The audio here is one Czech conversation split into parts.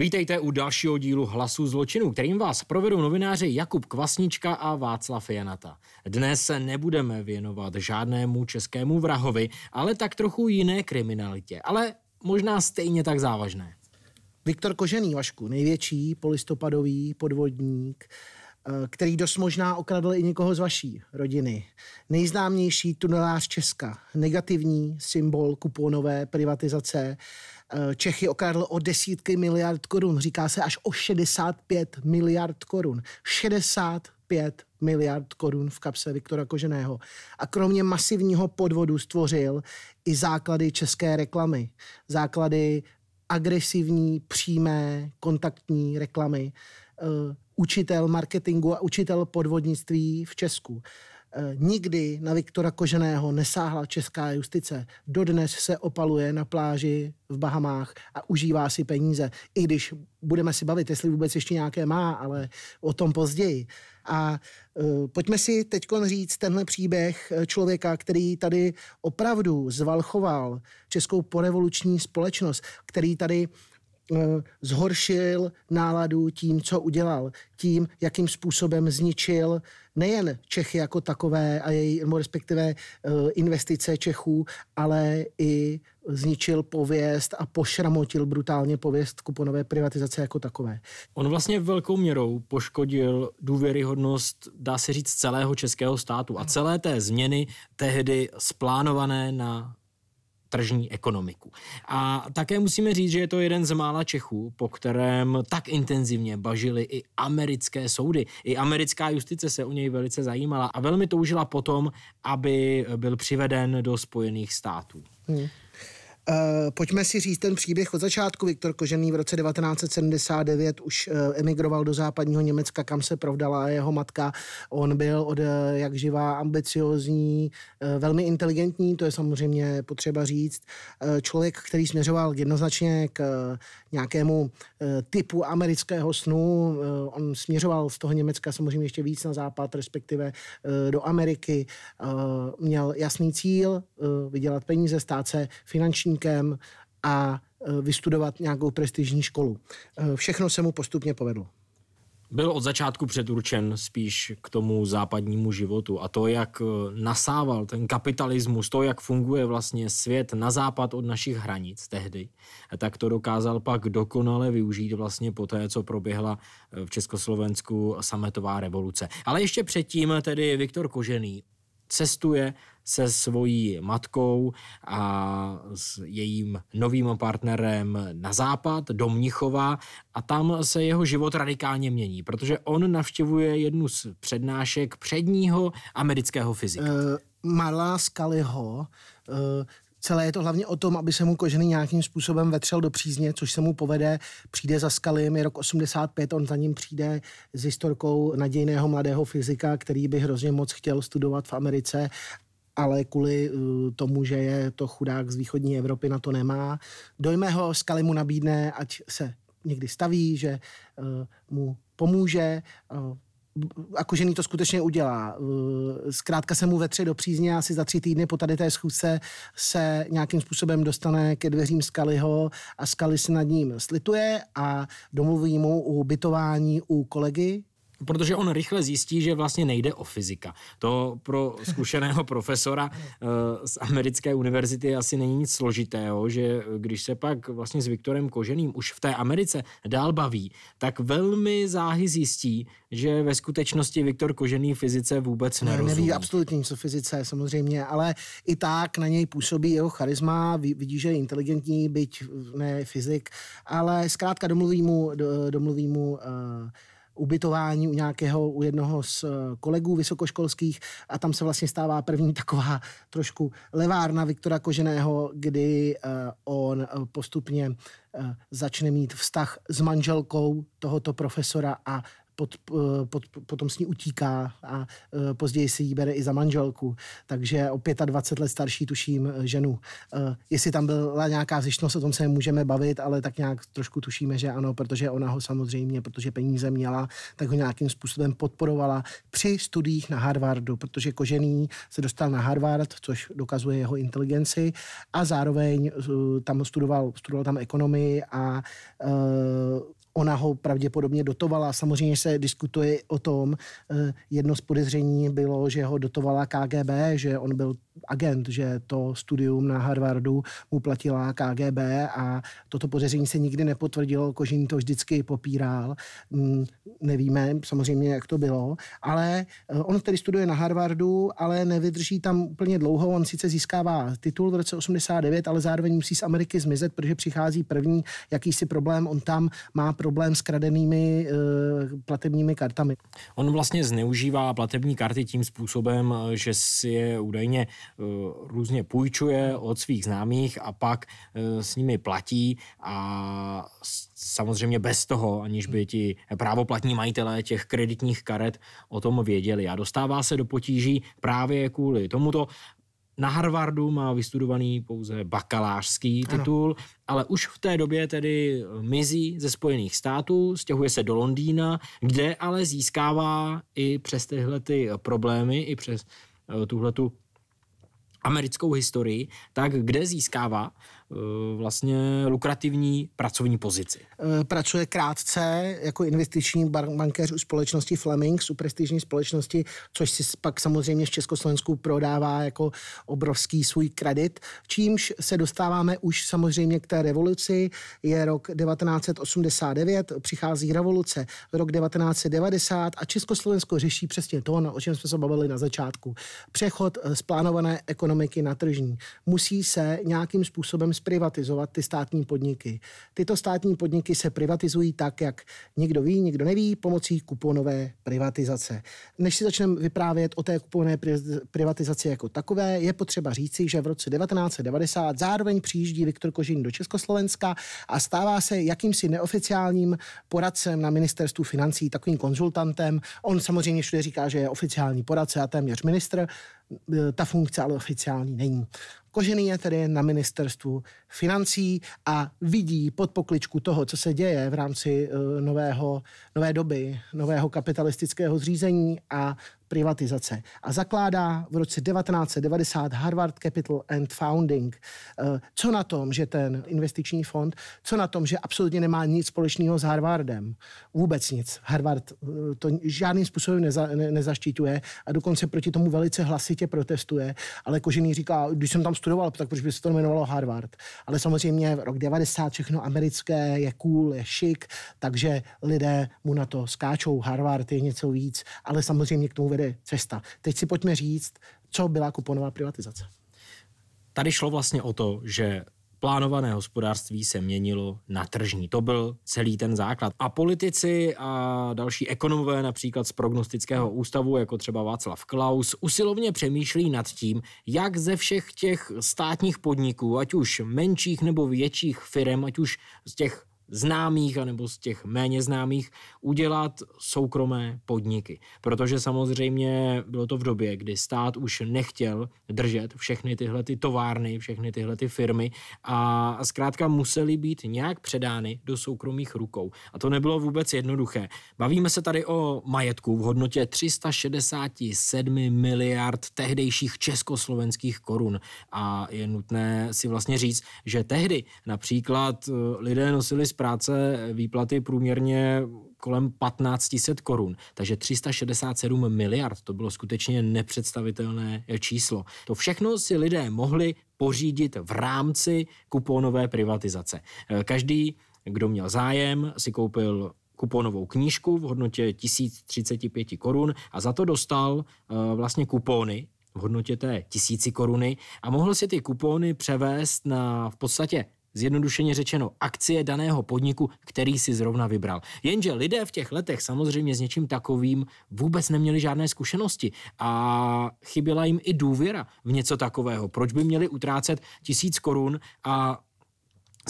Vítejte u dalšího dílu Hlasu zločinů, kterým vás provedou novináři Jakub Kvasnička a Václav Janata. Dnes se nebudeme věnovat žádnému českému vrahovi, ale tak trochu jiné kriminalitě, ale možná stejně tak závažné. Viktor Kožený, Vašku, největší polistopadový podvodník, eh, který dost možná okradl i někoho z vaší rodiny. Nejznámější tunelář Česka, negativní symbol kuponové privatizace, Eh, Čechy okradl o desítky miliard korun. Říká se až o 65 miliard korun. 65 miliard korun v kapse Viktora Koženého. A kromě masivního podvodu stvořil i základy české reklamy. Základy agresivní, přímé, kontaktní reklamy. Eh, učitel marketingu a učitel podvodnictví v Česku. Eh, nikdy na Viktora Koženého nesáhla česká justice. Dodnes se opaluje na pláži v Bahamách a užívá si peníze. I když budeme si bavit, jestli vůbec ještě nějaké má, ale o tom později. A uh, pojďme si teď říct tenhle příběh eh, člověka, který tady opravdu zvalchoval českou porevoluční společnost, který tady zhoršil náladu tím, co udělal, tím, jakým způsobem zničil nejen Čechy jako takové a její, respektive eh, investice Čechů, ale i zničil pověst a pošramotil brutálně pověst kuponové privatizace jako takové. On vlastně velkou měrou poškodil důvěryhodnost, dá se říct, celého českého státu a celé té změny tehdy splánované na tržní ekonomiku. A také musíme říct, že je to jeden z mála Čechů, po kterém tak intenzivně bažily i americké soudy. I americká justice se o něj velice zajímala a velmi toužila potom, aby byl přiveden do Spojených států. Hmm. Eh, pojďme si říct ten příběh od začátku. Viktor Kožený v roce 1979 už eh, emigroval do západního Německa, kam se provdala jeho matka. On byl od eh, jak živá ambiciozní, velmi inteligentní, to je samozřejmě potřeba říct. Člověk, který směřoval jednoznačně k nějakému typu amerického snu. On směřoval z toho Německa samozřejmě ještě víc na západ, respektive do Ameriky. Měl jasný cíl vydělat peníze, stát se finanční ročníkem a e, vystudovat nějakou prestižní školu. E, všechno se mu postupně povedlo. Byl od začátku předurčen spíš k tomu západnímu životu a to, jak e, nasával ten kapitalismus, to, jak funguje vlastně svět na západ od našich hranic tehdy, tak to dokázal pak dokonale využít vlastně po té, co proběhla v Československu sametová revoluce. Ale ještě předtím tedy Viktor Kožený cestuje se svojí matkou a s jejím novým partnerem na západ, do Mnichova a tam se jeho život radikálně mění, protože on navštěvuje jednu z přednášek předního amerického fyzika. Uh, Marla Scullyho, uh, Celé je to hlavně o tom, aby se mu kožený nějakým způsobem vetřel do přízně, což se mu povede. Přijde za Skalim, je rok 85, on za ním přijde s historkou nadějného mladého fyzika, který by hrozně moc chtěl studovat v Americe ale kvůli eh, tomu, že je to chudák z východní Evropy, na to nemá. Dojme ho, Skali mu nabídne, ať se někdy staví, že eh, mu pomůže, eh, a Kožený to skutečně udělá. Zkrátka se mu vetře do přízně asi za tři týdny po tady té schůzce se nějakým způsobem dostane ke dveřím Skaliho a Skali se nad ním slituje a domluví mu ubytování u kolegy Protože on rychle zjistí, že vlastně nejde o fyzika. To pro zkušeného profesora eh, z americké univerzity asi není nic složitého, že když se pak vlastně s Viktorem Koženým už v té Americe dál baví, tak velmi záhy zjistí, že ve skutečnosti Viktor Kožený fyzice vůbec nerozumí. Neví absolutně nic o fyzice, samozřejmě, ale i tak na něj působí jeho charisma, vidí, že je inteligentní, byť ne fyzik, ale zkrátka domluví mu, domluví mu uh, ubytování u nějakého, u jednoho z eh, kolegů vysokoškolských a tam se vlastně stává první taková trošku levárna Viktora Koženého, kdy eh, on eh, postupně začne mít vztah s manželkou tohoto profesora a pod, eh, pod, potom s ní utíká a eh, později si ji bere i za manželku. Takže o 25 let starší tuším eh, ženu. Jestli tam byla nějaká zjištnost, o tom se můžeme bavit, ale tak nějak trošku tušíme, že ano, protože ona ho samozřejmě, protože peníze měla, tak ho nějakým způsobem podporovala při studiích na Harvardu, protože Kožený se dostal na Harvard, což dokazuje jeho inteligenci a zároveň tam studoval, studoval tam ekonomii a uh, Ona ho pravděpodobně dotovala. Samozřejmě se diskutuje o tom, eh, jedno z podezření bylo, že ho dotovala KGB, že on byl agent, že to studium na Harvardu mu platila KGB a toto podezření se nikdy nepotvrdilo, Kožin to vždycky popíral. Mm, nevíme samozřejmě, jak to bylo, ale eh, on tedy studuje na Harvardu, ale nevydrží tam úplně dlouho. On sice získává titul v roce 89, ale zároveň musí z Ameriky zmizet, protože přichází první jakýsi problém. On tam má problém s kradenými eh, platebními kartami. On vlastně zneužívá platební karty tím způsobem, eh, že si je údajně eh, různě půjčuje od svých známých a pak s nimi platí a samozřejmě bez toho, aniž by ti právoplatní majitelé těch kreditních karet o tom věděli. A dostává se do potíží právě kvůli tomuto. Na Harvardu má vystudovaný pouze bakalářský titul, ano. ale už v té době tedy mizí ze Spojených států, stěhuje se do Londýna, kde ale získává i přes tyhle ty problémy, i přes eh, tuhletu americkou historii, tak kde získává Eh, vlastně lukrativní pracovní pozici. Eh, pracuje krátce jako investiční bankéř u společnosti Flemings, u prestižní společnosti, což si pak samozřejmě v Československu prodává jako obrovský svůj kredit, čímž se dostáváme už samozřejmě k té revoluci. Je rok 1989, přichází revoluce, rok 1990 a Československo řeší přesně to, no, o čem jsme se bavili na začátku. Přechod eh, z plánované ekonomiky na tržní. Musí se nějakým způsobem zprivatizovat ty státní podniky. Tyto státní podniky se privatizují tak, jak někdo ví, někdo neví, pomocí kuponové privatizace. Než si začneme vyprávět o té kuponové privatizaci jako takové, je potřeba říci, že v roce 1990 zároveň přijíždí Viktor Kožin do Československa a stává se jakýmsi neoficiálním poradcem na ministerstvu financí, takovým konzultantem. On samozřejmě všude říká, že je oficiální poradce a téměř ministr. Ta funkce ale oficiální není. Kožený je tedy na ministerstvu financí a vidí pod pokličku toho, co se děje v rámci eh, nového, nové doby, nového kapitalistického zřízení a privatizace a zakládá v roce 1990 Harvard Capital and Founding. Eh, co na tom, že ten investiční fond, co na tom, že absolutně nemá nic společného s Harvardem? Vůbec nic. Harvard eh, to žádným způsobem neza, ne, nezaštiťuje a dokonce proti tomu velice hlasitě protestuje, ale Kožený říká, když jsem tam studoval, tak proč by se to jmenovalo Harvard? Ale samozřejmě rok 90 všechno americké je cool, je šik, takže lidé mu na to skáčou. Harvard je něco víc, ale samozřejmě k tomu vede vede cesta. Teď si pojďme říct, co byla kuponová privatizace. Tady šlo vlastně o to, že plánované hospodářství se měnilo na tržní. To byl celý ten základ. A politici a další ekonomové, například z prognostického ústavu, jako třeba Václav Klaus, usilovně přemýšlí nad tím, jak ze všech těch státních podniků, ať už menších nebo větších firm, ať už z těch známých anebo z těch méně známých udělat soukromé podniky. Protože samozřejmě bylo to v době, kdy stát už nechtěl držet všechny tyhle ty továrny, všechny tyhle ty firmy a zkrátka musely být nějak předány do soukromých rukou. A to nebylo vůbec jednoduché. Bavíme se tady o majetku v hodnotě 367 miliard tehdejších československých korun. A je nutné si vlastně říct, že tehdy například eh, lidé nosili práce výplaty průměrně kolem 1500 korun. Takže 367 miliard, to bylo skutečně nepředstavitelné číslo. To všechno si lidé mohli pořídit v rámci kuponové privatizace. Každý, kdo měl zájem, si koupil kuponovou knížku v hodnotě 1035 korun a za to dostal eh, vlastně kupony v hodnotě té tisíci koruny a mohl si ty kupony převést na v podstatě zjednodušeně řečeno akcie daného podniku, který si zrovna vybral. Jenže lidé v těch letech samozřejmě s něčím takovým vůbec neměli žádné zkušenosti a chyběla jim i důvěra v něco takového. Proč by měli utrácet tisíc korun a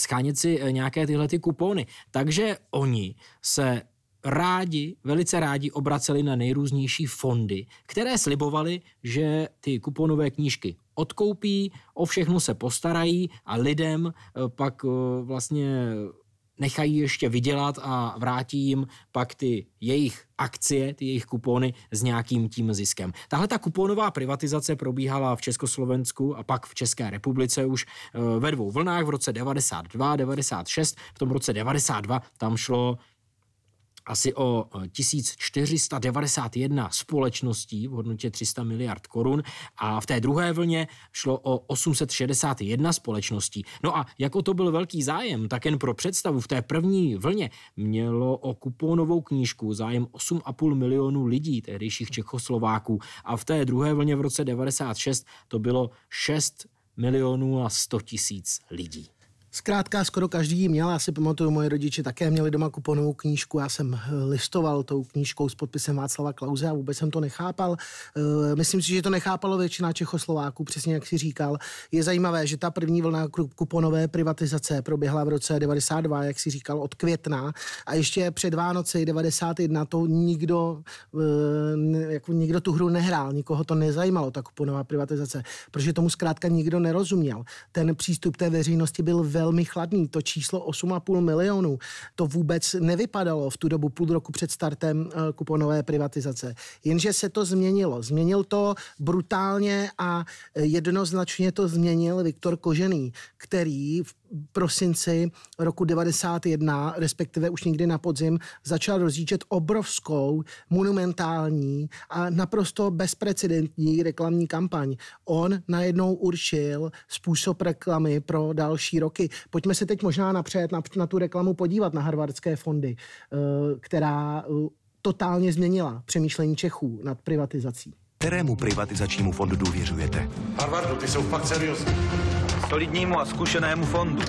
schánět si eh, nějaké tyhle ty kupony. Takže oni se rádi, velice rádi obraceli na nejrůznější fondy, které slibovali, že ty kuponové knížky odkoupí, o všechno se postarají a lidem eh, pak eh, vlastně nechají ještě vydělat a vrátí jim pak ty jejich akcie, ty jejich kupony s nějakým tím ziskem. Tahle ta kuponová privatizace probíhala v Československu a pak v České republice už eh, ve dvou vlnách v roce 92, 96. V tom roce 92 tam šlo asi o 1491 společností v hodnotě 300 miliard korun a v té druhé vlně šlo o 861 společností. No a jako to byl velký zájem, tak jen pro představu v té první vlně mělo o kuponovou knížku zájem 8,5 milionů lidí, tehdejších Čechoslováků a v té druhé vlně v roce 96 to bylo 6 milionů a 100 tisíc lidí. Zkrátka skoro každý ji měl, já si pamatuju, moje rodiče také měli doma kuponovou knížku, já jsem eh, listoval tou knížkou s podpisem Václava Klauze a vůbec jsem to nechápal. Eh, myslím si, že to nechápalo většina Čechoslováků, přesně jak si říkal. Je zajímavé, že ta první vlna kuponové privatizace proběhla v roce 92, jak si říkal, od května a ještě před Vánoci 91 to nikdo, eh, jako nikdo tu hru nehrál, nikoho to nezajímalo, ta kuponová privatizace, protože tomu zkrátka nikdo nerozuměl. Ten přístup té veřejnosti byl velmi velmi chladný. To číslo 8,5 milionů, to vůbec nevypadalo v tu dobu půl roku před startem eh, kuponové privatizace. Jenže se to změnilo. Změnil to brutálně a eh, jednoznačně to změnil Viktor Kožený, který v prosinci roku 91, respektive už někdy na podzim, začal rozjíždět obrovskou, monumentální a naprosto bezprecedentní reklamní kampaň. On najednou určil způsob reklamy pro další roky. Pojďme se teď možná napřed na, na tu reklamu podívat na harvardské fondy, eh, která eh, totálně změnila přemýšlení Čechů nad privatizací. Kterému privatizačnímu fondu důvěřujete? Harvardu, ty jsou fakt seriózní solidnímu a zkušenému fondu.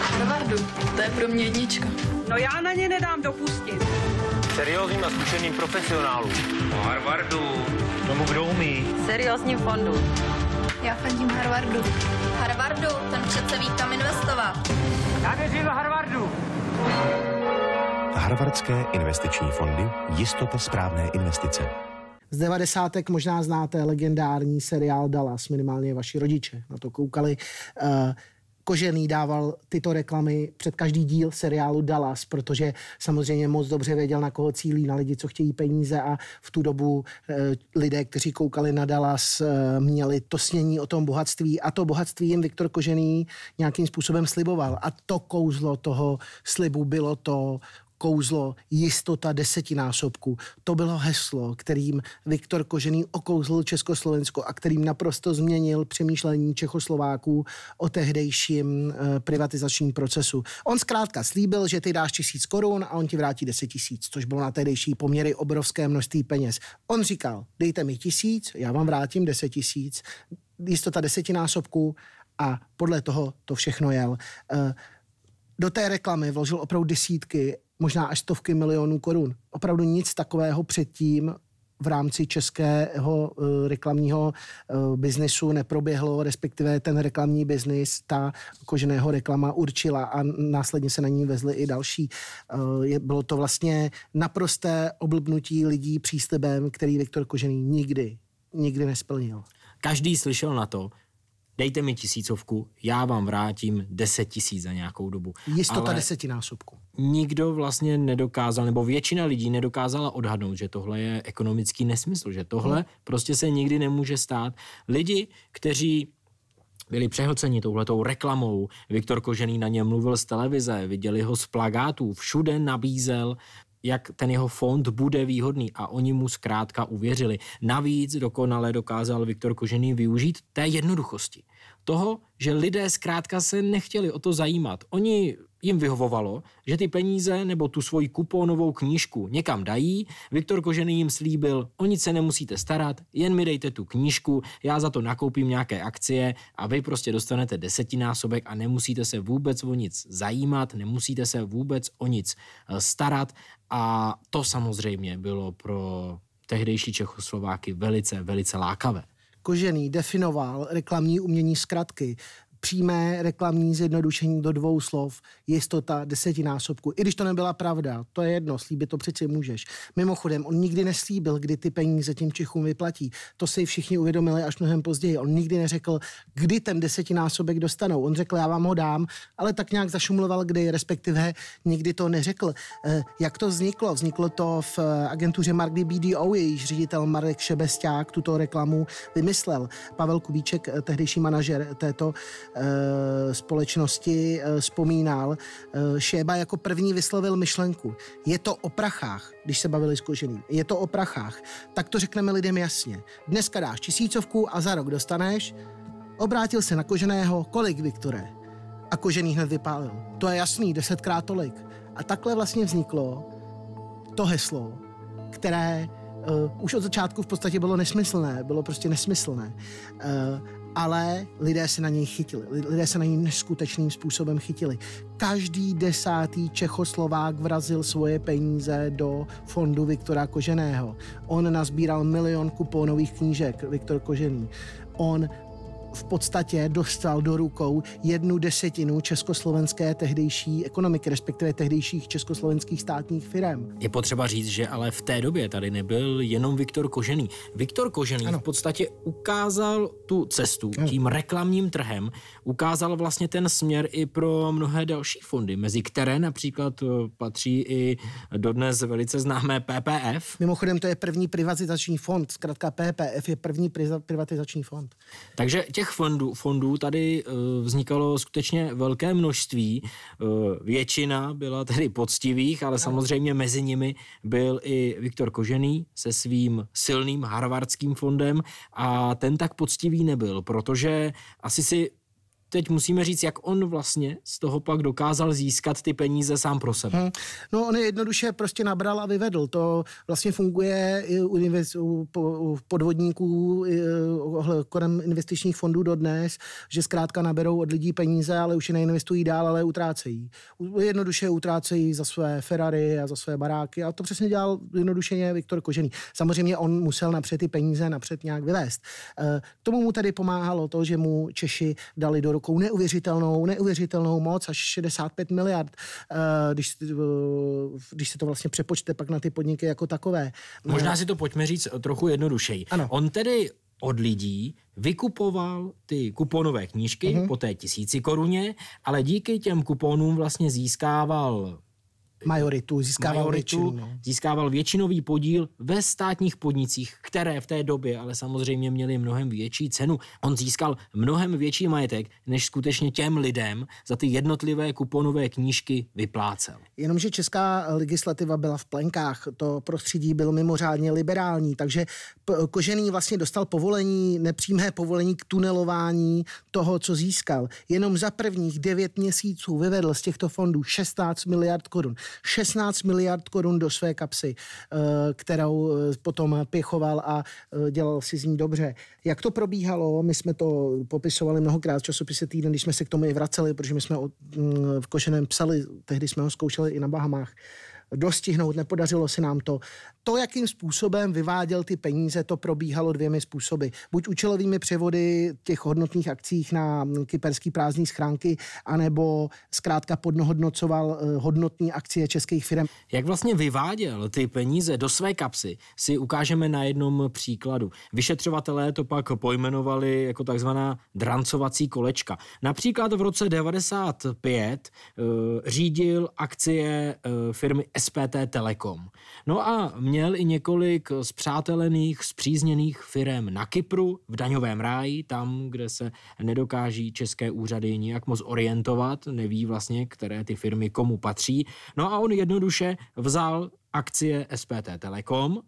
Harvardu, to je pro mě jednička. No já na ně nedám dopustit. Seriózním a zkušeným profesionálům. No Harvardu. Tomu, kdo umí. Seriózním fondu. Já fandím Harvardu. Harvardu, ten přece ví, kam investovat. Já věřím Harvardu. Harvardské investiční fondy, jistota správné investice. Z devadesátek možná znáte legendární seriál Dallas, minimálně vaši rodiče na to koukali. Eh, Kožený dával tyto reklamy před každý díl seriálu Dallas, protože samozřejmě moc dobře věděl, na koho cílí, na lidi, co chtějí peníze a v tu dobu eh, lidé, kteří koukali na Dallas, eh, měli to snění o tom bohatství a to bohatství jim Viktor Kožený nějakým způsobem sliboval. A to kouzlo toho slibu bylo to, kouzlo, jistota desetinásobku. To bylo heslo, kterým Viktor Kožený okouzl Československo a kterým naprosto změnil přemýšlení Čechoslováků o tehdejším eh, privatizačním procesu. On zkrátka slíbil, že ty dáš tisíc korun a on ti vrátí deset tisíc, což bylo na tehdejší poměry obrovské množství peněz. On říkal, dejte mi tisíc, já vám vrátím deset tisíc, jistota desetinásobku a podle toho to všechno jel. Eh, do té reklamy vložil opravdu desítky možná až stovky milionů korun. Opravdu nic takového předtím v rámci českého eh, reklamního eh, biznesu neproběhlo, respektive ten reklamní biznis, ta koženého reklama určila a následně se na ní vezly i další. Eh, bylo to vlastně naprosté oblbnutí lidí příslibem, který Viktor Kožený nikdy, nikdy nesplnil. Každý slyšel na to, dejte mi tisícovku, já vám vrátím deset tisíc za nějakou dobu. Jistota Ale desetinásobku. Nikdo vlastně nedokázal, nebo většina lidí nedokázala odhadnout, že tohle je ekonomický nesmysl, že tohle hmm. prostě se nikdy nemůže stát. Lidi, kteří byli přehlceni touhletou reklamou. Viktor Kožený na něm mluvil z televize, viděli ho z plagátů, všude nabízel jak ten jeho fond bude výhodný a oni mu zkrátka uvěřili. Navíc dokonale dokázal Viktor Kožený využít té jednoduchosti. Toho, že lidé zkrátka se nechtěli o to zajímat. Oni jim vyhovovalo, že ty peníze nebo tu svoji kuponovou knížku někam dají. Viktor Kožený jim slíbil, o nic se nemusíte starat, jen mi dejte tu knížku, já za to nakoupím nějaké akcie a vy prostě dostanete desetinásobek a nemusíte se vůbec o nic zajímat, nemusíte se vůbec o nic eh, starat. A to samozřejmě bylo pro tehdejší Čechoslováky velice, velice lákavé. Kožený definoval reklamní umění zkratky přímé reklamní zjednodušení do dvou slov, jistota desetinásobku. I když to nebyla pravda, to je jedno, slíbit to přeci můžeš. Mimochodem, on nikdy neslíbil, kdy ty peníze těm Čechům vyplatí. To si všichni uvědomili až mnohem později. On nikdy neřekl, kdy ten desetinásobek dostanou. On řekl, já vám ho dám, ale tak nějak zašumloval, kdy, respektive nikdy to neřekl. Eh, jak to vzniklo? Vzniklo to v eh, agentuře Markdy BDO, jejíž ředitel Marek Šebesták tuto reklamu vymyslel. Pavel Kubíček, eh, tehdejší manažer této Eh, společnosti eh, vzpomínal, eh, Šéba jako první vyslovil myšlenku. Je to o prachách, když se bavili s Koženým. Je to o prachách. Tak to řekneme lidem jasně. Dneska dáš tisícovku a za rok dostaneš. Obrátil se na Koženého, kolik, Viktore? A Kožený hned vypálil. To je jasný, desetkrát tolik. A takhle vlastně vzniklo to heslo, které uh, už od začátku v podstatě bylo nesmyslné, bylo prostě nesmyslné. Uh, ale lidé se na něj chytili. Lidé se na něj neskutečným způsobem chytili. Každý desátý Čechoslovák vrazil svoje peníze do fondu Viktora Koženého. On nazbíral milion kupónových knížek Viktor Kožený. On v podstatě dostal do rukou jednu desetinu československé tehdejší ekonomiky, respektive tehdejších československých státních firm. Je potřeba říct, že ale v té době tady nebyl jenom Viktor Kožený. Viktor Kožený ano. v podstatě ukázal tu cestu ano. tím reklamním trhem, ukázal vlastně ten směr i pro mnohé další fondy, mezi které například eh, patří i dodnes velice známé PPF. Mimochodem to je první privatizační fond, zkrátka PPF je první privatizační fond. Takže těch fondů, fondů tady eh, vznikalo skutečně velké množství. Eh, většina byla tedy poctivých, ale samozřejmě mezi nimi byl i Viktor Kožený se svým silným harvardským fondem a ten tak poctivý nebyl, protože asi si teď musíme říct, jak on vlastně z toho pak dokázal získat ty peníze sám pro sebe. Hmm. No on je jednoduše prostě nabral a vyvedl. To vlastně funguje i u, invest, u, u podvodníků eh, kolem investičních fondů dodnes, že zkrátka naberou od lidí peníze, ale už je neinvestují dál, ale utrácejí. Jednoduše utrácejí za své Ferrari a za své baráky a to přesně dělal jednodušeně Viktor Kožený. Samozřejmě on musel napřed ty peníze napřed nějak vyvést. Eh, k tomu mu tady pomáhalo to, že mu Češi dali do rukou neuvěřitelnou, neuvěřitelnou moc, až 65 miliard, eh, když, eh, když se to vlastně přepočte pak na ty podniky jako takové. Možná si to pojďme říct trochu jednodušeji. Ano. On tedy od lidí vykupoval ty kuponové knížky uh-huh. po té tisíci koruně, ale díky těm kuponům vlastně získával majoritu, získával majoritu, většinu. No. Získával většinový podíl ve státních podnicích, které v té době ale samozřejmě měly mnohem větší cenu. On získal mnohem větší majetek, než skutečně těm lidem za ty jednotlivé kuponové knížky vyplácel. Jenomže česká legislativa byla v plenkách, to prostředí bylo mimořádně liberální, takže Kožený vlastně dostal povolení, nepřímé povolení k tunelování toho, co získal. Jenom za prvních devět měsíců vyvedl z těchto fondů 16 miliard korun. 16 miliard korun do své kapsy, eh, kterou eh, potom pěchoval a eh, dělal si z ní dobře. Jak to probíhalo? My jsme to popisovali mnohokrát v časopise Týden, když jsme se k tomu i vraceli, protože my jsme mm, v Košeném psali, tehdy jsme ho zkoušeli i na Bahamách dostihnout, nepodařilo se nám to. To, jakým způsobem vyváděl ty peníze, to probíhalo dvěmi způsoby. Buď účelovými převody těch hodnotných akcích na kyperský prázdní schránky, anebo zkrátka podnohodnocoval eh, hodnotní akcie českých firm. Jak vlastně vyváděl ty peníze do své kapsy, si ukážeme na jednom příkladu. Vyšetřovatelé to pak pojmenovali jako takzvaná drancovací kolečka. Například v roce 95 uh, eh, řídil akcie uh, firmy SPT Telekom. No a měl i několik zpřátelených, zpřízněných firem na Kypru, v daňovém ráji, tam, kde se nedokáží české úřady nijak moc orientovat, neví vlastně, které ty firmy komu patří. No a on jednoduše vzal akcie SPT Telekom,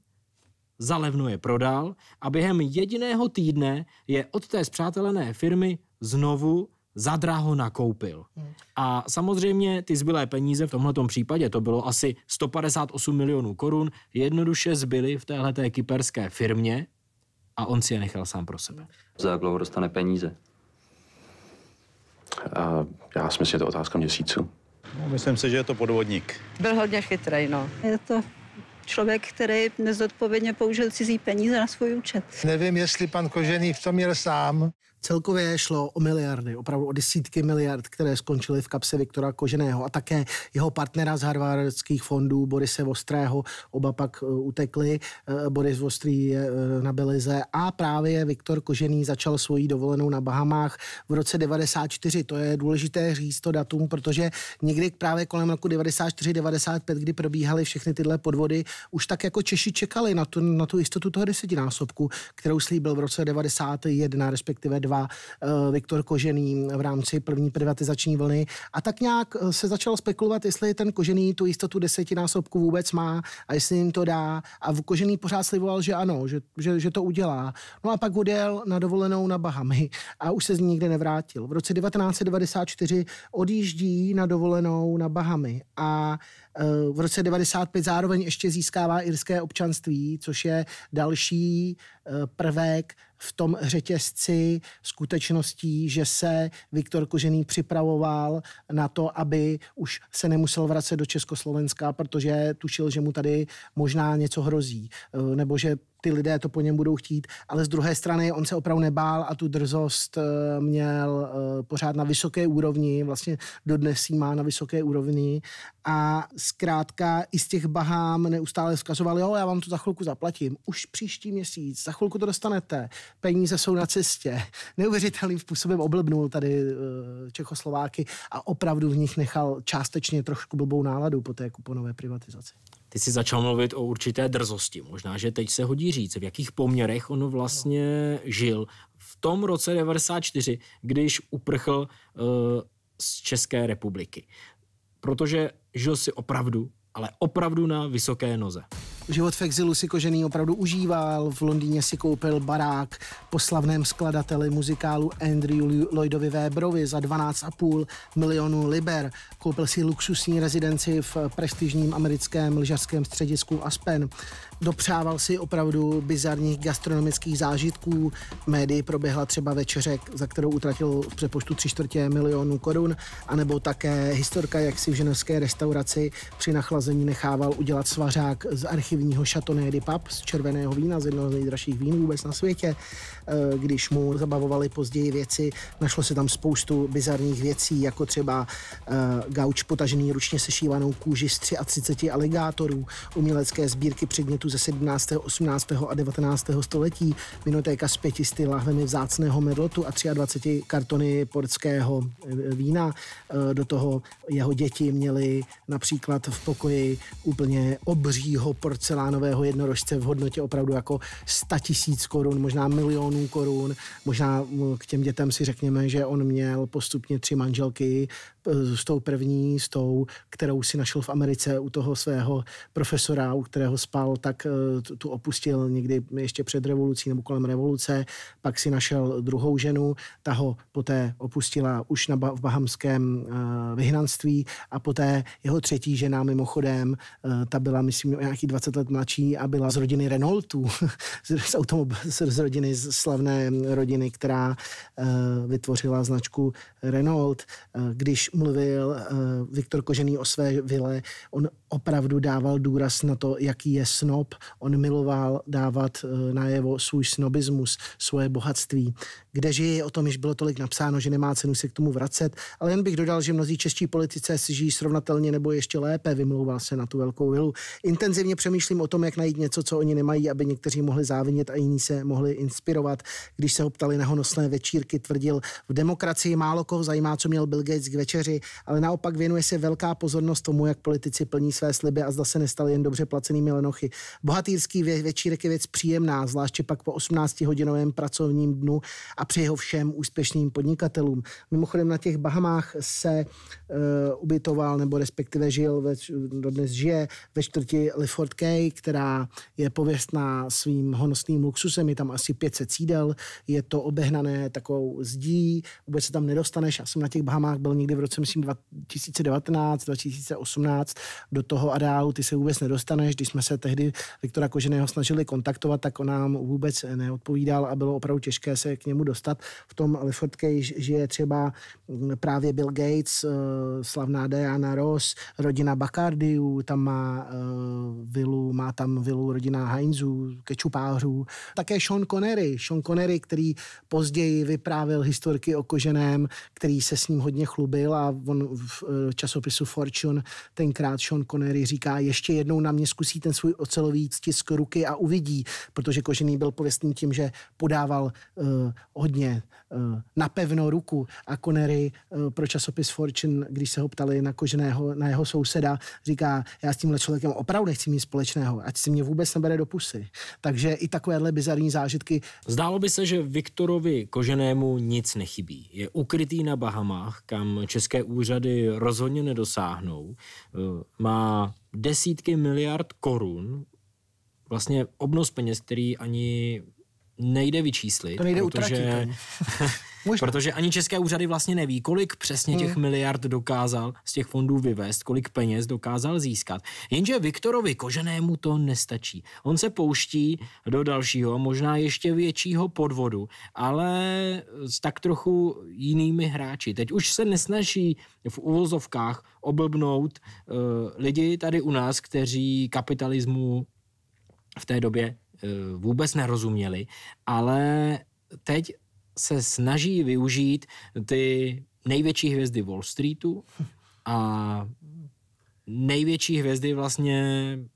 zalevno je prodal a během jediného týdne je od té zpřátelené firmy znovu za draho nakoupil. Hmm. A samozřejmě ty zbylé peníze, v tomhle případě to bylo asi 158 milionů korun, jednoduše zbyly v té kyperské firmě a on si je nechal sám pro sebe. Za dlouho dostane peníze? A já si myslím, že to otázka měsíců. No, myslím si, že je to podvodník. Byl hodně chytrý, no. Je to člověk, který nezodpovědně použil cizí peníze na svůj účet. Nevím, jestli pan Kožený v tom měl sám. Celkově šlo o miliardy, opravdu o desítky miliard, které skončily v kapse Viktora Koženého a také jeho partnera z harvardských fondů Borise Vostrého. Oba pak e, utekli. E, Boris Vostrý je e, na Belize a právě Viktor Kožený začal svoji dovolenou na Bahamách v roce 94. To je důležité říct to datum, protože někdy právě kolem roku 94-95, kdy probíhaly všechny tyhle podvody, už tak jako Češi čekali na tu, na tu jistotu toho desetinásobku, kterou slíbil v roce 91, respektive dva, eh, Viktor Kožený v rámci první privatizační vlny. A tak nějak eh, se začalo spekulovat, jestli ten Kožený tu jistotu desetinásobku vůbec má a jestli jim to dá. A Kožený pořád sliboval, že ano, že, že, že to udělá. No a pak odjel na dovolenou na Bahamy a už se z ní nikdy nevrátil. V roce 1994 odjíždí na dovolenou na Bahamy a Eh, v roce 95 zároveň ještě získává irské občanství, což je další eh, prvek v tom řetězci skutečností, že se Viktor Kožený připravoval na to, aby už se nemusel vracet do Československa, protože tušil, že mu tady možná něco hrozí, eh, nebo že ty lidé to po něm budou chtít, ale z druhé strany on se opravdu nebál a tu drzost eh, měl eh, pořád na vysoké úrovni, vlastně dodnes jí má na vysoké úrovni a zkrátka i z těch bahám neustále zkazoval, jo, já vám to za chvilku zaplatím, už příští měsíc, za chvilku to dostanete, peníze jsou na cestě. Neuvěřitelným způsobem oblbnul tady eh, Čechoslováky a opravdu v nich nechal částečně trošku blbou náladu po té kuponové privatizaci. Ty si začal mluvit o určité drzosti. Možná, že teď se hodí říct, v jakých poměrech on vlastně žil. V tom roce 94, když uprchl uh, z České republiky. Protože žil si opravdu, ale opravdu na vysoké noze život v exilu si Kožený opravdu užíval, v Londýně si koupil barák po slavném skladateli muzikálu Andrew Lloydovi Webrovi za 12,5 milionů liber, koupil si luxusní rezidenci v prestižním americkém lyžařském středisku Aspen, dopřával si opravdu bizarních gastronomických zážitků, médii proběhla třeba večeřek, za kterou utratil v přepočtu tři čtvrtě milionů korun, anebo také historka, jak si v ženevské restauraci při nachlazení nechával udělat svařák z archivu exkluzivního Chateauné de Pap z červeného vína, z jednoho z nejdražších vín vůbec na světě, eh, když mu zabavovali později věci, našlo se tam spoustu bizarních věcí, jako třeba eh, gauč potažený ručně sešívanou kůži z 33 aligátorů, umělecké sbírky předmětů ze 17., 18. a 19. století, minotéka s pětisty lahvemi vzácného merlotu a 23 kartony portského eh, vína. Do toho jeho děti měly například v pokoji úplně obřího porce porcelánového jednorožce v hodnotě opravdu jako 100 tisíc korun, možná milionů korun. Možná mm, k těm dětem si řekněme, že on měl postupně tři manželky, Eh, s tou první, s tou, kterou si našel v Americe u toho svého profesora, u kterého spal, tak eh, tu opustil někdy ještě před revolucí nebo kolem revoluce, pak si našel druhou ženu, ta ho poté opustila už na, v bahamském eh, vyhnanství a poté jeho třetí žena mimochodem, ta byla myslím nějaký 20 let mladší a byla z rodiny Renaultů, z, automob- z rodiny, z slavné rodiny, která vytvořila značku Renault. Když mluvil uh, Viktor Kožený o své vile, on opravdu dával důraz na to, jaký je snob. On miloval dávat uh, najevo svůj snobismus, svoje bohatství kde žije, o tom již bylo tolik napsáno, že nemá cenu se k tomu vracet, ale jen bych dodal, že mnozí čeští politice si žijí srovnatelně nebo ještě lépe, vymlouvá se na tu velkou vilu. Intenzivně přemýšlím o tom, jak najít něco, co oni nemají, aby někteří mohli závinit a jiní se mohli inspirovat. Když se ho ptali na honosné večírky, tvrdil, v demokracii málo koho zajímá, co měl Bill Gates k večeři, ale naopak věnuje se velká pozornost tomu, jak politici plní své sliby a zda se nestali jen dobře placenými lenochy. Bohatýrský večírek je věc příjemná, zvláště pak po 18 hodinovém pracovním dnu a přeji ho všem úspěšným podnikatelům. Mimochodem na těch Bahamách se uh, ubytoval, nebo respektive žil, ve, dodnes žije ve čtvrti Lifford Cay, která je pověstná svým honosným luxusem, je tam asi 500 sídel, je to obehnané takovou zdí, vůbec se tam nedostaneš. Já jsem na těch Bahamách byl někdy v roce, myslím, 2019, 2018, do toho areálu ty se vůbec nedostaneš. Když jsme se tehdy Viktora Koženého snažili kontaktovat, tak on nám vůbec neodpovídal a bylo opravdu těžké se k němu dostat. V tom Clifford že žije třeba mm, právě Bill Gates, eh, slavná Diana Ross, rodina Bacardiů, tam má eh, vilu, má tam vilu rodina Heinzů, kečupářů. Také Sean Connery, Sean Connery, který později vyprávil historky o koženém, který se s ním hodně chlubil a on v eh, časopisu Fortune tenkrát Sean Connery říká, ještě jednou na mě zkusí ten svůj ocelový stisk ruky a uvidí, protože kožený byl pověstný tím, že podával hodně eh, na pevnou ruku a Connery eh, pro časopis Fortune, když se ho ptali na koženého, na jeho souseda, říká, já s tímhle člověkem opravdu nechci mít společného, ať si mě vůbec nebere do pusy. Takže i takovéhle bizarní zážitky. Zdálo by se, že Viktorovi Koženému nic nechybí. Je ukrytý na Bahamách, kam české úřady rozhodně nedosáhnou. Eh, má desítky miliard korun, vlastně obnos peněz, který ani nejde vyčíslit. To nejde protože, utratit. protože ani české úřady vlastně neví, kolik přesně těch hmm. miliard dokázal z těch fondů vyvést, kolik peněz dokázal získat. Jenže Viktorovi Koženému to nestačí. On se pouští do dalšího, možná ještě většího podvodu, ale s tak trochu jinými hráči. Teď už se nesnaží v uvozovkách oblbnout uh, lidi tady u nás, kteří kapitalismu v té době Eh, vůbec nerozuměli, ale teď se snaží využít ty největší hvězdy Wall Streetu a největší hvězdy vlastně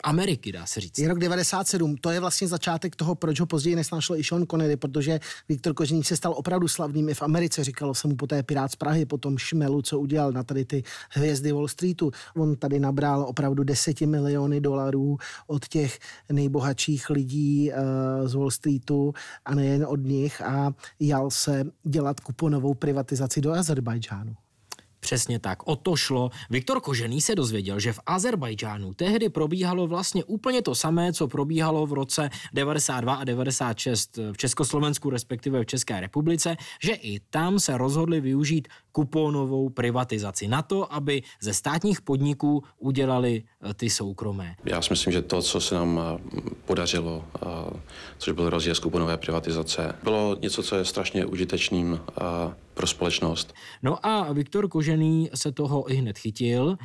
Ameriky, dá se říct. Je rok 97, to je vlastně začátek toho, proč ho později nesnášel i Sean Connery, protože Viktor Kořeník se stal opravdu slavným i v Americe, říkalo se mu poté Pirát z Prahy, potom Šmelu, co udělal na tady ty hvězdy Wall Streetu. On tady nabral opravdu deseti miliony dolarů od těch nejbohatších lidí eh, z Wall Streetu a nejen od nich a jal se dělat kuponovou privatizaci do Azerbajdžánu. Přesně tak, o to šlo. Viktor Kožený se dozvěděl, že v Azerbajdžánu tehdy probíhalo vlastně úplně to samé, co probíhalo v roce 92 a 96 v Československu, respektive v České republice, že i tam se rozhodli využít kuponovou privatizaci na to, aby ze státních podniků udělali eh, ty soukromé. Já si myslím, že to, co se nám eh, podařilo, eh, což byl rozjezd kuponové privatizace, bylo něco, co je strašně užitečným pro společnost. No a Viktor Kožený se toho i hned chytil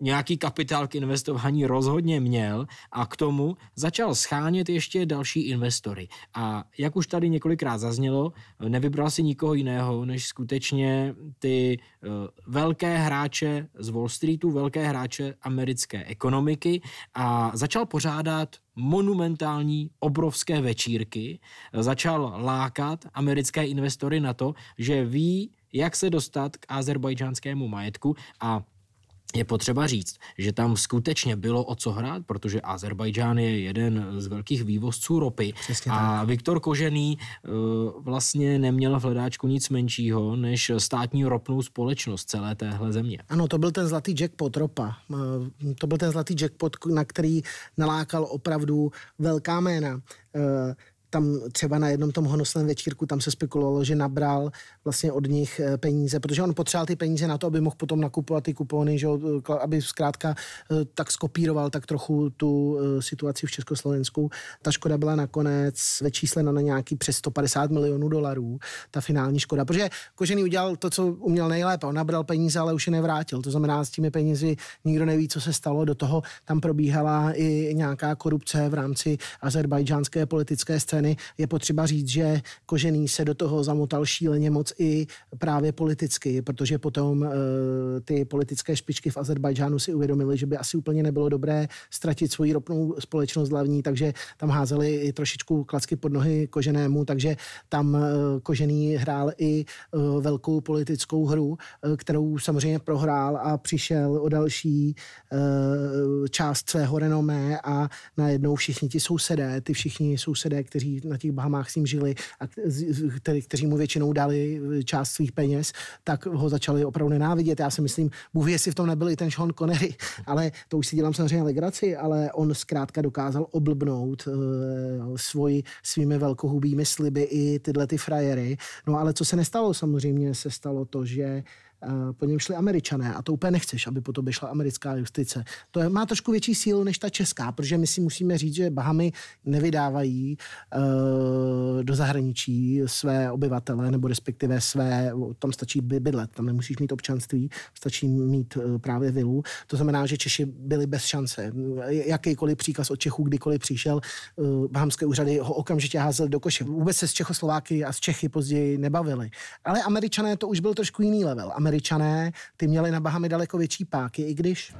nějaký kapitál k investování rozhodně měl a k tomu začal schánět ještě další investory. A jak už tady několikrát zaznělo, nevybral si nikoho jiného, než skutečně ty eh, velké hráče z Wall Streetu, velké hráče americké ekonomiky a začal pořádat monumentální, obrovské večírky, začal lákat americké investory na to, že ví, jak se dostat k azerbajdžánskému majetku a je potřeba říct, že tam skutečně bylo o co hrát, protože Azerbajdžán je jeden z velkých vývozců ropy Přesně a tak. Viktor Kožený eh, vlastně neměl v hledáčku nic menšího než státní ropnou společnost celé téhle země. Ano, to byl ten zlatý jackpot ropa. Eh, to byl ten zlatý jackpot, na který nalákal opravdu velká jména. Eh, tam třeba na jednom tom honosném večírku, tam se spekulovalo, že nabral vlastně od nich eh, peníze, protože on potřeboval ty peníze na to, aby mohl potom nakupovat ty kupony, že, eh, aby zkrátka eh, tak skopíroval tak trochu tu situaci v Československu. Ta škoda byla nakonec vyčíslena na nějaký přes 150 milionů dolarů, ta finální škoda, protože Kožený udělal to, co uměl nejlépe. On nabral peníze, ale už je nevrátil. To znamená, s těmi penězi nikdo neví, co se stalo. Do toho tam probíhala i nějaká korupce v rámci azerbajdžánské politické scény ženy. Je potřeba říct, že Kožený se do toho zamotal šíleně moc i právě politicky, protože potom eh, ty politické špičky v Azerbajdžánu si uvědomili, že by asi úplně nebylo dobré ztratit svoji ropnou společnost hlavní, takže tam házeli i trošičku klacky pod nohy Koženému, takže tam eh, Kožený hrál i eh, velkou politickou hru, kterou samozřejmě prohrál a přišel o další část svého renomé a najednou všichni ti sousedé, ty všichni sousedé, kteří na těch Bahamách s ním žili a který, kteří mu většinou dali eh, část svých peněz, tak ho začali opravdu nenávidět. Já si myslím, buvě jestli v tom nebyl i ten Sean Connery, ale to už si dělám samozřejmě legraci, ale on zkrátka dokázal oblbnout uh, svoji, svými velkohubými sliby i tyhle ty frajery. No ale co se nestalo samozřejmě, se stalo to, že po něm šli američané a to úplně nechceš, aby po tobě šla americká justice. To je, má trošku větší sílu než ta česká, protože my si musíme říct, že Bahamy nevydávají uh, do zahraničí své obyvatele, nebo respektive své, tam stačí bydlet, tam nemusíš mít občanství, stačí mít uh, právě vilu. To znamená, že Češi byli bez šance. Jakýkoliv příkaz od Čechů, kdykoliv přišel, uh, bahamské úřady ho okamžitě házely do koše. Vůbec se s Čechoslováky a s Čechy později nebavili. Ale američané to už byl trošku jiný level. Ameri- Američané, ty měli na Bahamy daleko větší páky, i když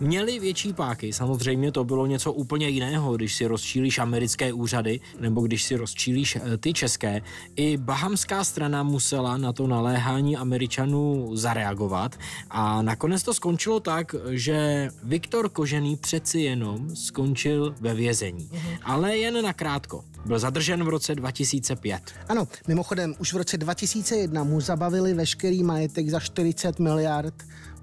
Měli větší páky, samozřejmě to bylo něco úplně jiného, když si rozčílíš americké úřady nebo když si rozčílíš eh, ty české. I bahamská strana musela na to naléhání Američanů zareagovat a nakonec to skončilo tak, že Viktor Kožený přeci jenom skončil ve vězení, mhm. ale jen na krátko. Byl zadržen v roce 2005. Ano, mimochodem, už v roce 2001 mu zabavili veškerý majetek za 40 miliard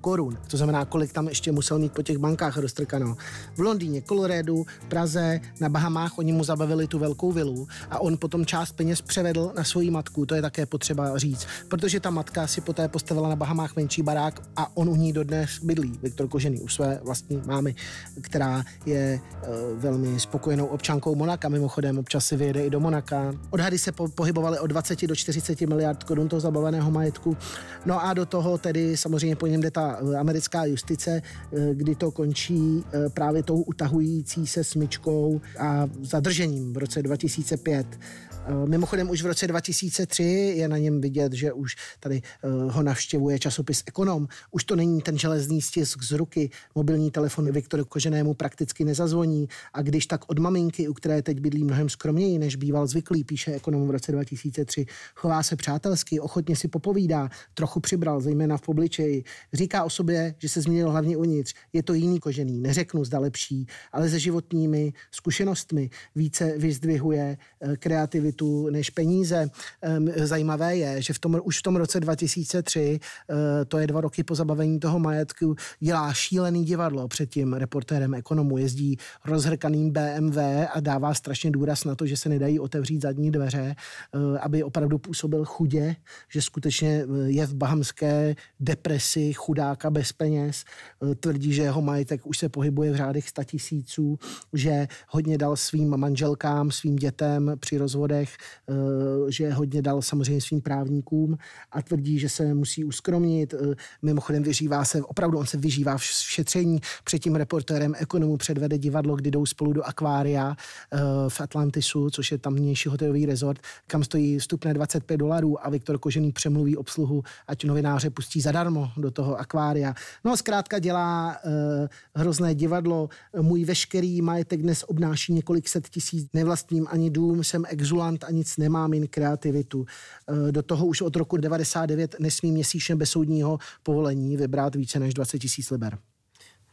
korun. To znamená, kolik tam ještě musel mít po těch bankách roztrkano. V Londýně, Coloradu, Praze, na Bahamách oni mu zabavili tu velkou vilu a on potom část peněz převedl na svoji matku, to je také potřeba říct, protože ta matka si poté postavila na Bahamách menší barák a on u ní dodnes bydlí, Viktor Kožený, u své vlastní mámy, která je e, velmi spokojenou občankou Monaka, mimochodem občas si vyjede i do Monaka. Odhady se po, pohybovaly od 20 do 40 miliard korun toho zabaveného majetku. No a do toho tedy samozřejmě po něm jde ta americká justice, eh, kdy to končí eh, právě tou utahující se smyčkou a zadržením v roce 2005. Eh, mimochodem už v roce 2003 je na něm vidět, že už tady eh, ho navštěvuje časopis Ekonom. Už to není ten železný stisk z ruky, mobilní telefon Viktoru Koženému prakticky nezazvoní a když tak od maminky, u které teď bydlí mnohem skromněji, než býval zvyklý, píše Ekonom v roce 2003, chová se přátelsky, ochotně si popovídá, trochu přibral, zejména v pobličeji. Říká o sobě, že se změnil hlavně uvnitř. Je to jiný kožený, neřeknu zda lepší, ale se životními zkušenostmi více vyzdvihuje eh, kreativitu kvalitu než peníze. Zajímavé je, že v tom, už v tom roce 2003, eh, to je dva roky po zabavení toho majetku, dělá šílený divadlo před tím reportérem ekonomu. Jezdí rozhrkaným BMW a dává strašně důraz na to, že se nedají otevřít zadní dveře, eh, aby opravdu působil chudě, že skutečně eh, je v bahamské depresi chudáka bez peněz. Tvrdí, že jeho majetek už se pohybuje v řádech tisíců, že hodně dal svým manželkám, svým dětem při rozvodech letech, eh, že hodně dal samozřejmě svým právníkům a tvrdí, že se musí uskromnit. Eh, mimochodem vyžívá se, opravdu on se vyžívá v šetření. tím reportérem ekonomu předvede divadlo, kdy jdou spolu do akvária eh, v Atlantisu, což je tamnější hotelový rezort, kam stojí vstupné 25 dolarů a Viktor Kožený přemluví obsluhu, ať novináře pustí zadarmo do toho akvária. No zkrátka dělá hrozné divadlo. Můj veškerý majetek dnes obnáší několik set tisíc. Nevlastním ani dům, jsem exulant talent a nic nemám, jen kreativitu. Eh, do toho už od roku 99 nesmí měsíčně bez soudního povolení vybrat více než 20 tisíc liber.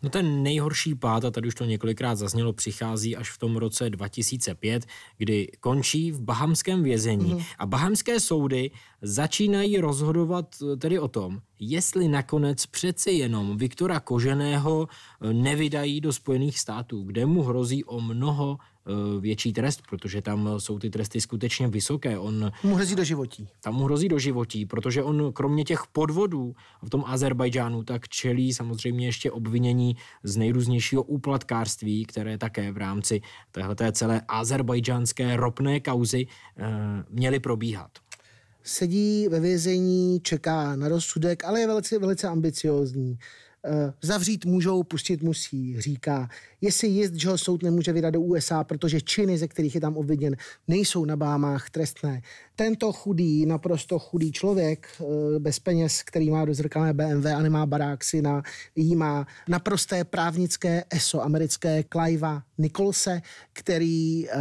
No ten nejhorší pád, a tady už to několikrát zaznělo, přichází až v tom roce 2005, kdy končí v bahamském vězení. Mm-hmm. A bahamské soudy začínají rozhodovat eh, tedy o tom, jestli nakonec přece jenom Viktora Koženého eh, nevydají do Spojených států, kde mu hrozí o mnoho Eh, větší trest, protože tam jsou ty tresty skutečně vysoké. On, mu hrozí do životí. Tam mu hrozí do životí, protože on kromě těch podvodů v tom Azerbajdžánu tak čelí samozřejmě ještě obvinění z nejrůznějšího úplatkářství, které také v rámci téhleté celé azerbajdžánské ropné kauzy e, měly probíhat sedí ve vězení, čeká na rozsudek, ale je velice, velice ambiciozní. Eh, zavřít můžou, pustit musí, říká. Je jist, že ho soud nemůže vydat do USA, protože činy, ze kterých je tam obviněn, nejsou na Bámách trestné. Tento chudý, naprosto chudý člověk eh, bez peněz, který má dozrkané BMW a nemá barák syna, jí má naprosté právnické ESO americké Clive'a Nikolse, který uh,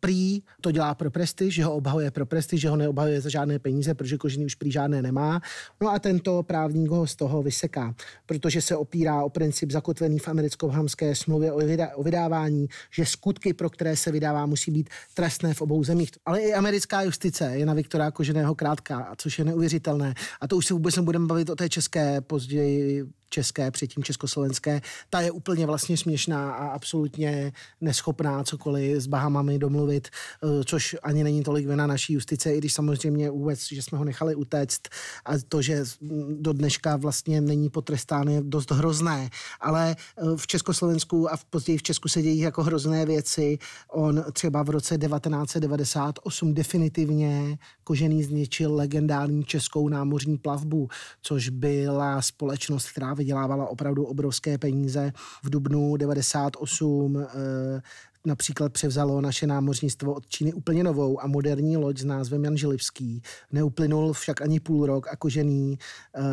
prý to dělá pro prestiž, že ho obhajuje pro prestiž, že ho neobhajuje za žádné peníze, protože kožený už prý žádné nemá. No a tento právník ho z toho vyseká, protože se opírá o princip zakotvený v americko-hamské smlouvě o vydávání, že skutky, pro které se vydává, musí být trestné v obou zemích. Ale i americká justice investice je na Viktora Koženého krátká, což je neuvěřitelné. A to už se vůbec nebudeme bavit o té české později české, předtím československé, ta je úplně vlastně směšná a absolutně neschopná cokoliv s Bahamami domluvit, eh, což ani není tolik vina naší justice, i když samozřejmě vůbec, že jsme ho nechali utéct a to, že mm, do dneška vlastně není potrestán, je dost hrozné. Ale eh, v Československu a v později v Česku se dějí jako hrozné věci. On třeba v roce 1998 definitivně kožený zničil legendární českou námořní plavbu, což byla společnost, která vydělávala opravdu obrovské peníze. V Dubnu 98 Například převzalo naše námořnictvo od Číny úplně novou a moderní loď s názvem Jan Žilivský. Neuplynul však ani půl rok a kožený uh,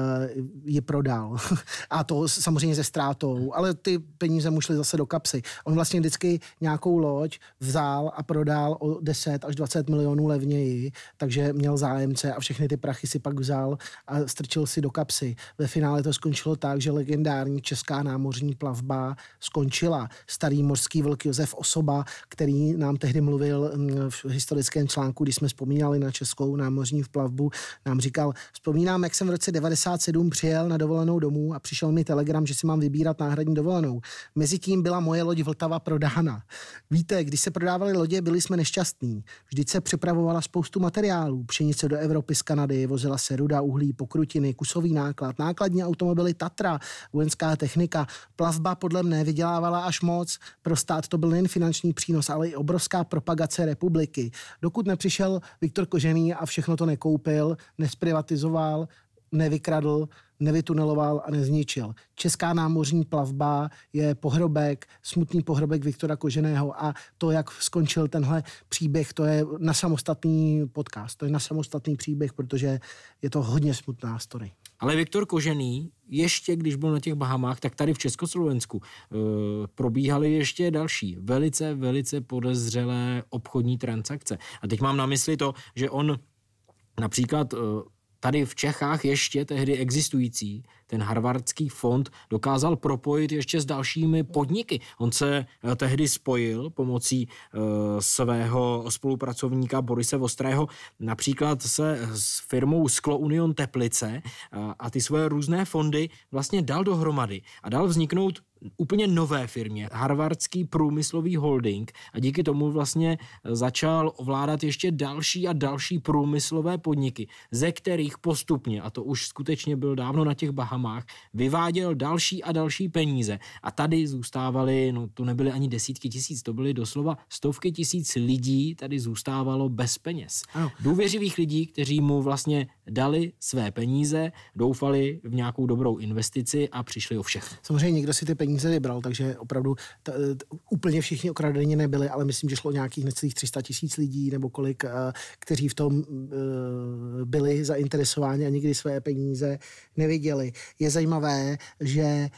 ji prodal. a to samozřejmě ze ztrátou, ale ty peníze mu šly zase do kapsy. On vlastně vždycky nějakou loď vzal a prodal o 10 až 20 milionů levněji, takže měl zájemce a všechny ty prachy si pak vzal a strčil si do kapsy. Ve finále to skončilo tak, že legendární česká námořní plavba skončila. Starý mořský vlk Josef Oso osoba, který nám tehdy mluvil mm, v historickém článku, když jsme vzpomínali na českou námořní plavbu, nám říkal, vzpomínám, jak jsem v roce 97 přijel na dovolenou domů a přišel mi telegram, že si mám vybírat náhradní dovolenou. Mezitím byla moje loď Vltava prodána. Víte, když se prodávaly lodě, byli jsme nešťastní. Vždyť se připravovala spoustu materiálů. Pšenice do Evropy z Kanady, vozila se ruda, uhlí, pokrutiny, kusový náklad, nákladní automobily Tatra, vojenská technika. Plavba podle mne vydělávala až moc. Pro stát to byl jen finanční finanční přínos, ale i obrovská propagace republiky. Dokud nepřišel Viktor Kožený a všechno to nekoupil, nesprivatizoval, nevykradl, nevytuneloval a nezničil. Česká námořní plavba je pohrobek, smutný pohrobek Viktora Koženého a to, jak skončil tenhle příběh, to je na samostatný podcast, to je na samostatný příběh, protože je to hodně smutná story. Ale Viktor Kožený, ještě když byl na těch Bahamách, tak tady v Československu e, probíhaly ještě další velice, velice podezřelé obchodní transakce. A teď mám na mysli to, že on například e, tady v Čechách ještě tehdy existující ten harvardský fond dokázal propojit ještě s dalšími podniky. On se eh, tehdy spojil pomocí eh, svého spolupracovníka Borise Vostrého například se eh, s firmou Sklo Union Teplice a ty svoje různé fondy vlastně dal dohromady a dal vzniknout úplně nové firmě, harvardský průmyslový holding a díky tomu vlastně začal ovládat ještě další a další průmyslové podniky, ze kterých postupně, a to už skutečně byl dávno na těch Bahamách, rámách vyváděl další a další peníze. A tady zůstávaly, no to nebyly ani desítky tisíc, to byly doslova stovky tisíc lidí, tady zůstávalo bez peněz. Ano. Důvěřivých lidí, kteří mu vlastně dali své peníze, doufali v nějakou dobrou investici a přišli o všechno. Samozřejmě někdo si ty peníze vybral, takže opravdu t, t, úplně všichni okradeni nebyli, ale myslím, že šlo nějakých necelých 300 tisíc lidí nebo kolik, eh, kteří v tom eh, byli zainteresováni a nikdy své peníze neviděli je zajímavé, že eh,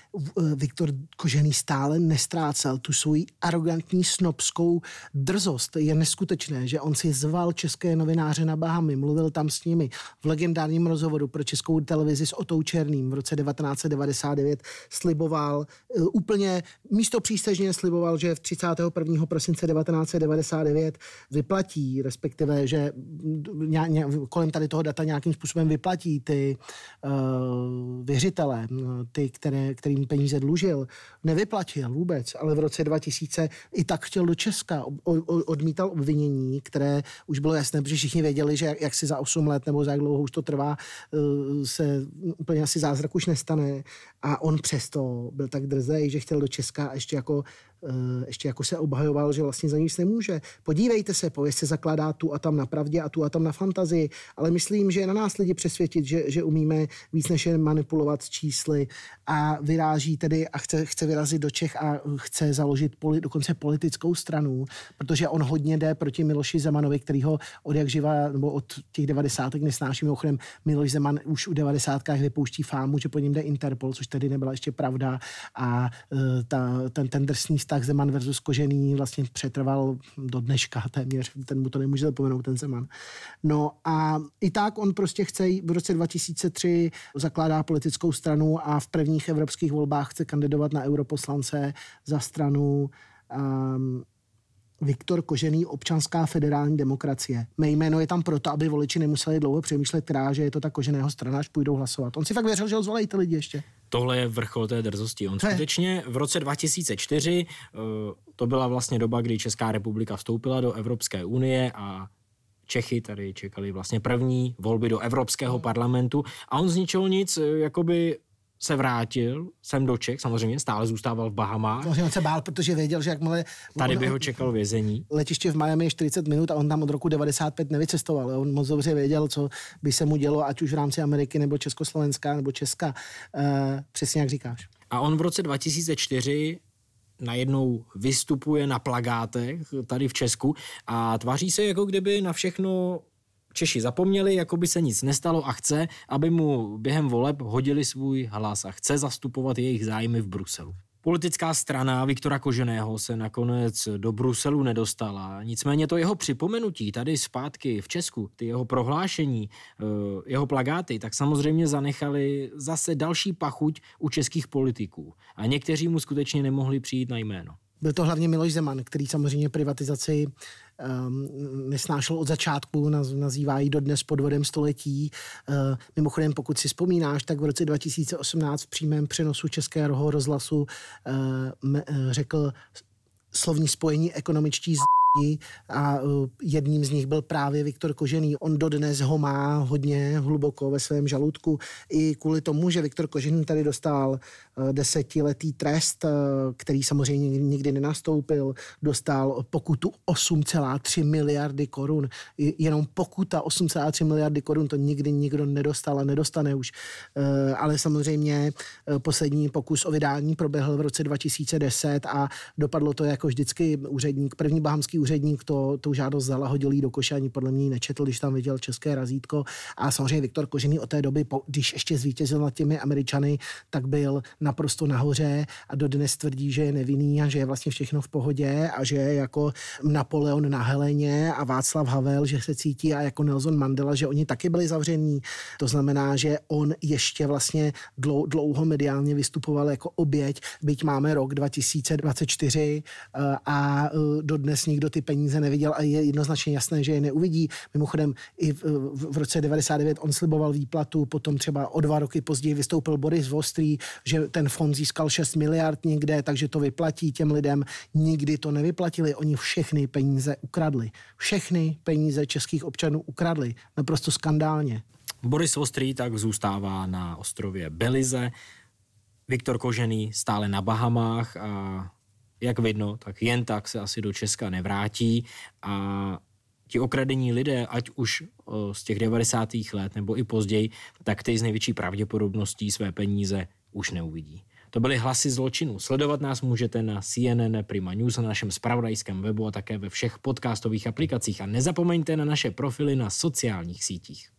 Viktor Kožený stále nestrácel tu svoji arrogantní snobskou drzost. Je neskutečné, že on si zval české novináře na Bahamy, mluvil tam s nimi v legendárním rozhovoru pro českou televizi s Otou Černým v roce 1999 sliboval eh, úplně místo přístežně sliboval, že v 31. prosince 1999 vyplatí, respektive, že ně, mm, ně, kolem tady toho data nějakým způsobem vyplatí ty uh, věřitele, ty, které, kterým peníze dlužil, nevyplatil vůbec, ale v roce 2000 i tak chtěl do Česka, odmítal obvinění, které už bylo jasné, protože všichni věděli, že jak si za 8 let nebo za jak dlouho už to trvá, e, se úplně asi zázrak už nestane. A on přesto byl tak drzej, že chtěl do Česka a ještě jako Eh, ještě jako se obhajoval, že vlastně za nic nemůže. Podívejte se, pověst se zakládá tu a tam na pravdě a tu a tam na fantazii, ale myslím, že je na nás lidi přesvědčit, že, že umíme víc než jen manipulovat čísly a vyráží tedy a chce, chce vyrazit do Čech a chce založit poli, dokonce politickou stranu, protože on hodně jde proti Miloši Zemanovi, který ho od jak živa, nebo od těch 90. nesnáším. Mimochodem, Miloš Zeman už u 90. vypouští fámu, že po něm jde Interpol, což tedy nebyla ještě pravda a eh, ta, ten, ten drsný vztah Zeman versus Kožený vlastně přetrval do dneška téměř, ten mu to nemůže zapomenout, ten Zeman. No a i tak on prostě chce, v roce 2003 zakládá politickou stranu a v prvních evropských volbách chce kandidovat na europoslance za stranu um, Viktor Kožený, občanská federální demokracie. Mé jméno je tam proto, aby voliči nemuseli dlouho přemýšlet, která, že je to ta Koženého strana, až půjdou hlasovat. On si fakt věřil, že ho zvolají ty lidi ještě. Tohle je vrchol té drzosti. On skutečně v roce 2004, eh, to byla vlastně doba, kdy Česká republika vstoupila do Evropské unie a Čechy tady čekali vlastně první volby do Evropského parlamentu a on z ničeho nic, eh, jakoby se vrátil sem do Čech, samozřejmě stále zůstával v Bahamách. Samozřejmě on se bál, protože věděl, že jakmile... Tady by ho čekal vězení. Letiště v Miami je 40 minut a on tam od roku 95 nevycestoval. On moc dobře věděl, co by se mu dělo, ať už v rámci Ameriky nebo Československa nebo Česka. E, přesně jak říkáš. A on v roce 2004 najednou vystupuje na plagátech tady v Česku a tváří se, jako kdyby na všechno Češi zapomněli, jako by se nic nestalo a chce, aby mu během voleb hodili svůj hlas a chce zastupovat jejich zájmy v Bruselu. Politická strana Viktora Koženého se nakonec do Bruselu nedostala, nicméně to jeho připomenutí tady zpátky v Česku, ty jeho prohlášení, eh, jeho plagáty, tak samozřejmě zanechali zase další pachuť u českých politiků a někteří mu skutečně nemohli přijít na jméno. Byl to hlavně Miloš Zeman, který samozřejmě privatizaci um, ehm, nesnášel od začátku, naz, nazývá ji dodnes podvodem století. Uh, mimochodem, pokud si vzpomínáš, tak v roce 2018 v přímém přenosu Českého rozhlasu uh, m, uh, řekl slovní spojení ekonomičtí z a e, jedním z nich byl právě Viktor Kožený. On dodnes ho má hodně hluboko ve svém žaludku i kvůli tomu, že Viktor Kožený tady dostal e, desetiletý trest, e, který samozřejmě nikdy nenastoupil, dostal pokutu 8,3 miliardy korun. Jenom pokuta 8,3 miliardy korun to nikdy nikdo nedostal a nedostane už. Ale samozřejmě poslední pokus o vydání proběhl v roce 2010 a dopadlo to jako vždycky úředník. První bahamský úředník to, tu žádost vzal a hodil jí do koše, ani podle mě nečetl, když tam viděl české razítko. A samozřejmě Viktor Kožený od té doby, když ještě zvítězil nad těmi Američany, tak byl naprosto nahoře a dodnes tvrdí, že je nevinný a že je vlastně všechno v pohodě a že je jako Napoleon na Heleně a Václav Havel, že se cítí a jako Nelson Mandela, že oni taky byli zavření. To znamená, že on ještě vlastně dlouho, dlouho mediálně vystupoval jako oběť, byť máme rok 2024 eh, a eh, dodnes nikdo ty peníze neviděl a je jednoznačně jasné, že je neuvidí. Mimochodem i v, v roce 99 on sliboval výplatu, potom třeba o dva roky později vystoupil Boris Vostrý, že ten fond získal 6 miliard někde, takže to vyplatí těm lidem. Nikdy to nevyplatili, oni všechny peníze ukradli. Všechny peníze českých občanů ukradli. Naprosto skandálně. Boris Vostrý tak zůstává na ostrově Belize, Viktor Kožený stále na Bahamách a jak vidno, tak jen tak se asi do Česka nevrátí a ti okradení lidé, ať už z těch 90. let nebo i později, tak ty z největší pravděpodobností své peníze už neuvidí. To byly hlasy zločinu. Sledovat nás můžete na CNN Prima News, na našem spravodajském webu a také ve všech podcastových aplikacích. A nezapomeňte na naše profily na sociálních sítích.